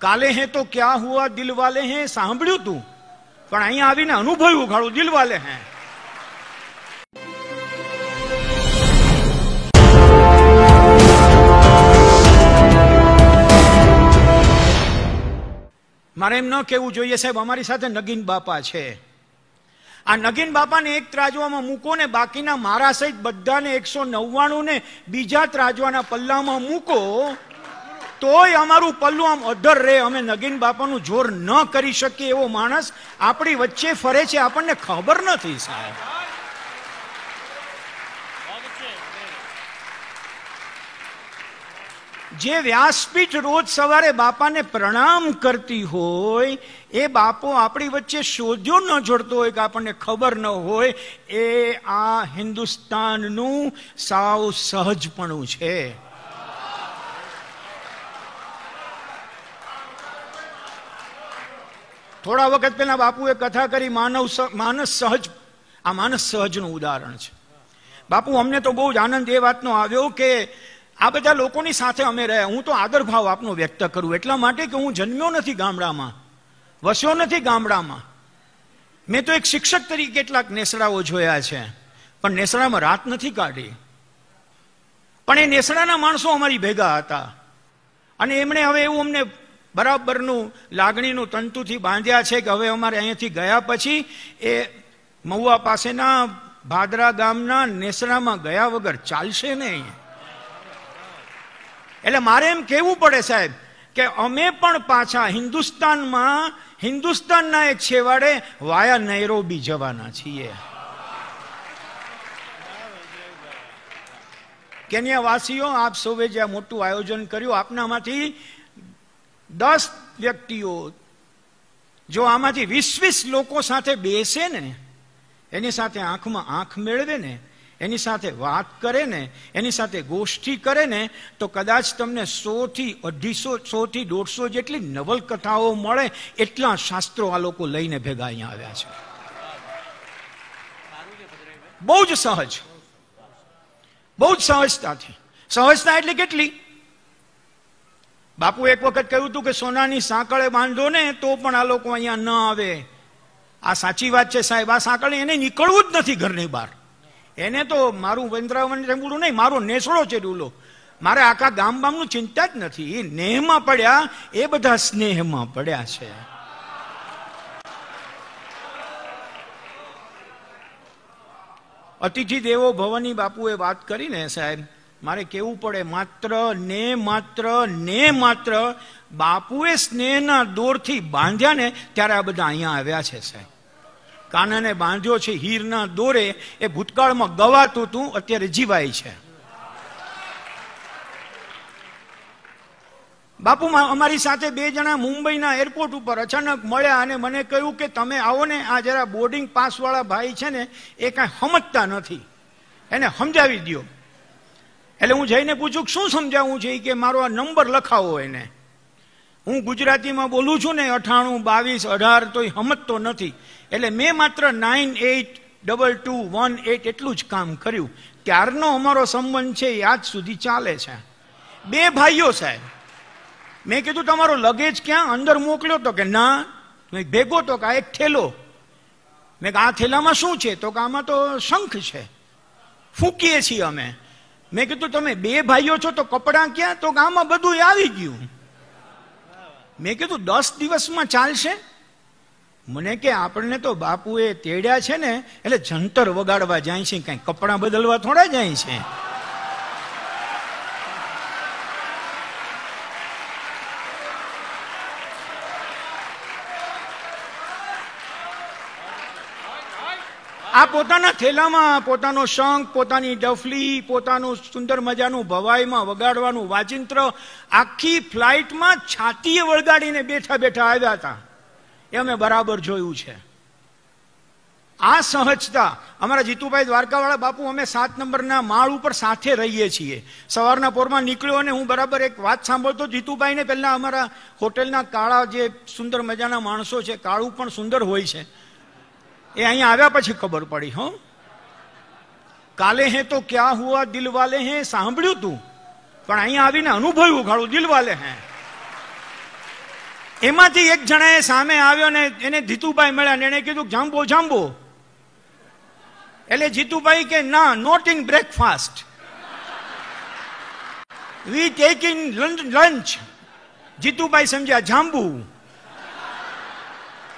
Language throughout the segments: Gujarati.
કાલે હે તો ક્યાં હુઆ દિલ વાલે હે સાંભળ્યું તું પણ અહીંયા આવીને અનુભવ ઉઘાડું દિલ વાલે હે મારે એમ ન કેવું જોઈએ સાહેબ અમારી સાથે નગીન બાપા છે આ નગીન બાપાને એક ત્રાજવામાં મૂકો ને બાકીના મારા સહિત બધાને એકસો નવ્વાણું ને બીજા ત્રાજવાના પલ્લામાં મૂકો તોય અમારું પલ્લું આમ અધર રહે અમે નગીન બાપાનું જોર ન કરી શકીએ એવો માણસ આપણી વચ્ચે ફરે છે આપણને ખબર નથી સાહેબ જે વ્યાસપીઠ રોજ સવારે બાપાને પ્રણામ કરતી હોય એ બાપો આપણી વચ્ચે શોધ્યો ન જોડતો હોય કે આપણને ખબર ન હોય એ આ હિન્દુસ્તાનનું સાવ સહજપણું છે થોડા વખત પહેલા બાપુએ કથા કરી માનવ માનસ સહજ આ માનસ સહજનું ઉદાહરણ છે બાપુ અમને તો બહુ જ આનંદ એ વાતનો આવ્યો કે આ બધા લોકોની સાથે અમે રહ્યા હું તો આદર ભાવ આપનો વ્યક્ત કરું એટલા માટે કે હું જન્મ્યો નથી ગામડામાં વસ્યો નથી ગામડામાં મેં તો એક શિક્ષક તરીકે કેટલાક નેસડાઓ જોયા છે પણ નેસડામાં રાત નથી કાઢી પણ એ નેસડાના માણસો અમારી ભેગા હતા અને એમણે હવે એવું અમને બરાબરનું લાગણીનું તંતુથી બાંધ્યા છે કે હવે અમારે અહીંયાથી ગયા પછી એ મહુવા પાસેના ભાદરા ગામના નેસરામાં ગયા વગર ચાલશે ને અહીંયા એટલે મારે એમ કહેવું પડે સાહેબ કે અમે પણ પાછા હિન્દુસ્તાનમાં હિન્દુસ્તાનના એક છેવાડે વાયા નૈરોબી જવાના છીએ કેન્યાવાસીઓ આપ સૌએ જે મોટું આયોજન કર્યું આપનામાંથી દસ વ્યક્તિઓ જો આમાંથી વીસ વીસ લોકો સાથે બેસે ને એની સાથે આંખમાં આંખ મેળવે ને એની સાથે વાત કરે ને એની સાથે ગોષ્ઠી કરે ને તો કદાચ તમને સોથી અઢીસો સોથી દોઢસો જેટલી નવલકથાઓ મળે એટલા શાસ્ત્રો આ લોકો લઈને ભેગા અહીંયા આવ્યા છે બહુ જ સહજ બહુ જ સહજતાથી સહજતા એટલે કેટલી બાપુ એક વખત કહ્યું હતું કે સોનાની સાંકળે બાંધો ને તો પણ આ લોકો અહીંયા ન આવે આ સાચી વાત છે સાહેબ આ સાંકળે એને નીકળવું જ નથી ઘરની બહાર એને તો મારું વંદરાવન રેંગુડું નહીં મારો નેસડો છે ડુલો મારે આખા ગામ બામનું ચિંતા જ નથી નેહમાં પડ્યા એ બધા સ્નેહમાં પડ્યા છે અતિથિ દેવો ભવની બાપુએ વાત કરી ને સાહેબ મારે કેવું પડે માત્ર ને માત્ર ને માત્ર બાપુએ સ્નેહના દોરથી બાંધ્યા ને ત્યારે આ બધા અહીંયા આવ્યા છે સાહેબ કાનાને બાંધ્યો છે હીરના દોરે એ ભૂતકાળમાં ગવાતું હતું અત્યારે જીવાય છે બાપુ અમારી સાથે બે જણા મુંબઈના એરપોર્ટ ઉપર અચાનક મળ્યા અને મને કહ્યું કે તમે આવો ને આ જરા બોર્ડિંગ પાસવાળા ભાઈ છે ને એ કાંઈ સમજતા નથી એને સમજાવી દો એટલે હું જઈને પૂછું શું સમજાવું છે કે મારો આ નંબર લખાવો એને હું ગુજરાતીમાં બોલું છું ને અઠાણું બાવીસ અઢાર તો સમજતો નથી એટલે મેં માત્ર nine eight double two one eight એટલું જ કામ કર્યું ત્યારનો અમારો સંબંધ છે એ આજ સુધી ચાલે છે બે ભાઈઓ સાહેબ મેં કીધું તમારો લગેજ ક્યાં અંદર મોકલ્યો તો કે ના ભેગો તો કે આ એક થેલો મેં આ થેલામાં શું છે તો કે આમાં તો શંખ છે ફૂંકીએ છીએ અમે મેં કીધું તમે બે ભાઈઓ છો તો કપડાં ક્યાં તો ગામમાં બધું આવી ગયું મેં કીધું દસ દિવસમાં ચાલશે મને કે આપણને તો બાપુએ તેડ્યા છે ને એટલે જંતર વગાડવા જાય છે કાંઈ કપડાં બદલવા થોડા જાય છે આ પોતાના થેલામાં પોતાનો શંખ પોતાની ડફલી પોતાનું સુંદર મજાનું ભવાઈમાં વગાડવાનું વાચિંત્ર આખી ફ્લાઇટમાં છાતીએ વળગાડીને બેઠા બેઠા આવ્યા હતા એ અમે બરાબર જોયું છે આ સહજતા અમારા જીતુભાઈ દ્વારકાવાળા બાપુ અમે સાત નંબરના માળ ઉપર સાથે રહીએ છીએ સવારના પોરમાં નીકળ્યો અને હું બરાબર એક વાત સાંભળતો જીતુભાઈને પહેલાં અમારા હોટેલના કાળા જે સુંદર મજાના માણસો છે કાળું પણ સુંદર હોય છે એ અહીંયા આવ્યા પછી ખબર પડી હો કાલે હે તો ક્યાં હુઆ દિલ વાલે હે સાંભળ્યું તું પણ અહીંયા આવીને અનુભવ્યું ઘણું દિલ વાલે હે એમાંથી એક જણાએ સામે આવ્યો ને એને જીતુભાઈ મળ્યા ને એને કીધું જાંબો જાંબો એટલે જીતુભાઈ કે ના not in breakfast we take in lunch Jitubhai સમજ્યા જાંબુ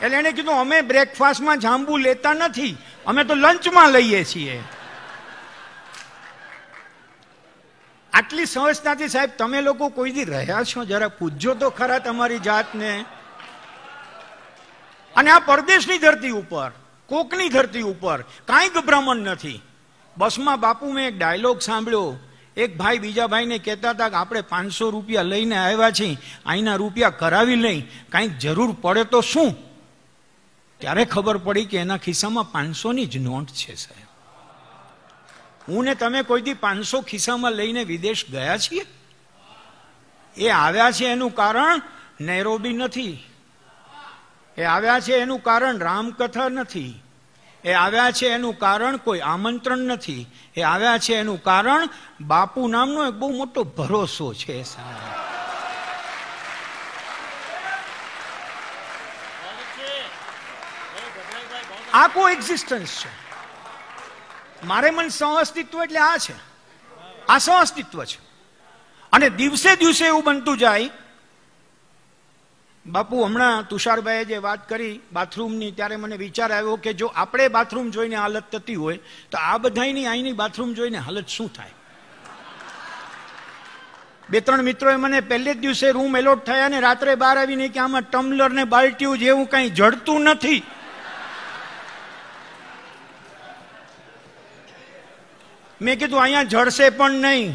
એટલે એણે કીધું અમે બ્રેકફાસ્ટમાં જાંબુ લેતા નથી અમે તો લંચમાં લઈએ છીએ આટલી સહજતાથી સાહેબ તમે લોકો કોઈ દી રહ્યા છો જરા પૂજ્યો તો ખરા તમારી જાતને અને આ પરદેશની ધરતી ઉપર કોકની ધરતી ઉપર કાંઈક ગભરામણ નથી બસમાં બાપુ મેં એક ડાયલોગ સાંભળ્યો એક ભાઈ બીજા ભાઈને કહેતા હતા કે આપણે પાંચસો રૂપિયા લઈને આવ્યા છીએ અહીંના રૂપિયા કરાવી લઈ કાંઈક જરૂર પડે તો શું ત્યારે ખબર પડી કે એના ખિસ્સામાં પાંચસોની જ નોટ છે સાહેબ હું ને તમે કોઈ કોઈથી પાંચસો ખિસ્સામાં લઈને વિદેશ ગયા છીએ એ આવ્યા છે એનું કારણ નૈરોબી નથી એ આવ્યા છે એનું કારણ રામકથા નથી એ આવ્યા છે એનું કારણ કોઈ આમંત્રણ નથી એ આવ્યા છે એનું કારણ બાપુ નામનો એક બહુ મોટો ભરોસો છે સાહેબ આ કો એક્ઝિસ્ટન્સ છે મારે મન સહઅસ્તિત્વ એટલે આ છે આ સહઅસ્તિત્વ છે અને દિવસે દિવસે એવું બનતું જાય બાપુ હમણાં તુષારભાઈએ જે વાત કરી બાથરૂમની ત્યારે મને વિચાર આવ્યો કે જો આપણે બાથરૂમ જોઈને હાલત થતી હોય તો આ બધાની અહીંની બાથરૂમ જોઈને હાલત શું થાય બે ત્રણ મિત્રોએ મને પહેલે જ દિવસે રૂમ એલોટ થયા ને રાત્રે બહાર આવીને કે આમાં ટમ્બલર ને બાલટીઓ જેવું કંઈ જડતું નથી મેં કીધું અહીંયા જળશે પણ નહીં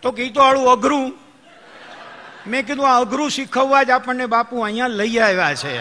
તો કીધું આળું અઘરું મેં કીધું આ અઘરું શીખવવા જ આપણને બાપુ અહીંયા લઈ આવ્યા છે